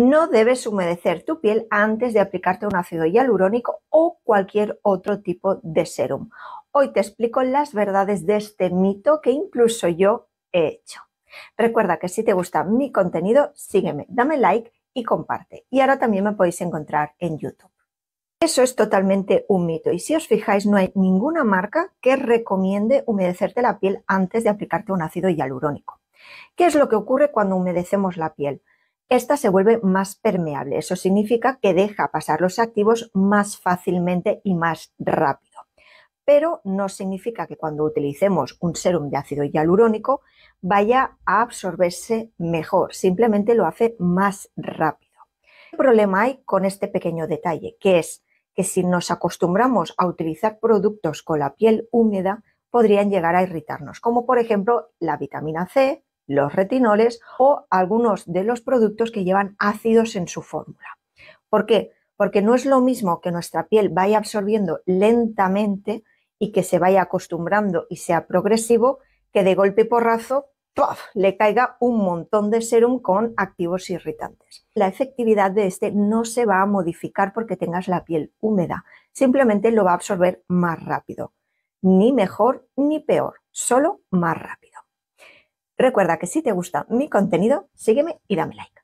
No debes humedecer tu piel antes de aplicarte un ácido hialurónico o cualquier otro tipo de serum. Hoy te explico las verdades de este mito que incluso yo he hecho. Recuerda que si te gusta mi contenido, sígueme, dame like y comparte. Y ahora también me podéis encontrar en YouTube. Eso es totalmente un mito y si os fijáis no hay ninguna marca que recomiende humedecerte la piel antes de aplicarte un ácido hialurónico. ¿Qué es lo que ocurre cuando humedecemos la piel? Esta se vuelve más permeable. Eso significa que deja pasar los activos más fácilmente y más rápido. Pero no significa que cuando utilicemos un serum de ácido hialurónico vaya a absorberse mejor. Simplemente lo hace más rápido. ¿Qué problema hay con este pequeño detalle? Que es que si nos acostumbramos a utilizar productos con la piel húmeda, podrían llegar a irritarnos, como por ejemplo la vitamina C, los retinoles o algunos de los productos que llevan ácidos en su fórmula. ¿Por qué? Porque no es lo mismo que nuestra piel vaya absorbiendo lentamente y que se vaya acostumbrando y sea progresivo, que de golpe porrazo le caiga un montón de serum con activos irritantes. La efectividad de este no se va a modificar porque tengas la piel húmeda, simplemente lo va a absorber más rápido. Ni mejor ni peor, solo más rápido. Recuerda que si te gusta mi contenido, sígueme y dame like.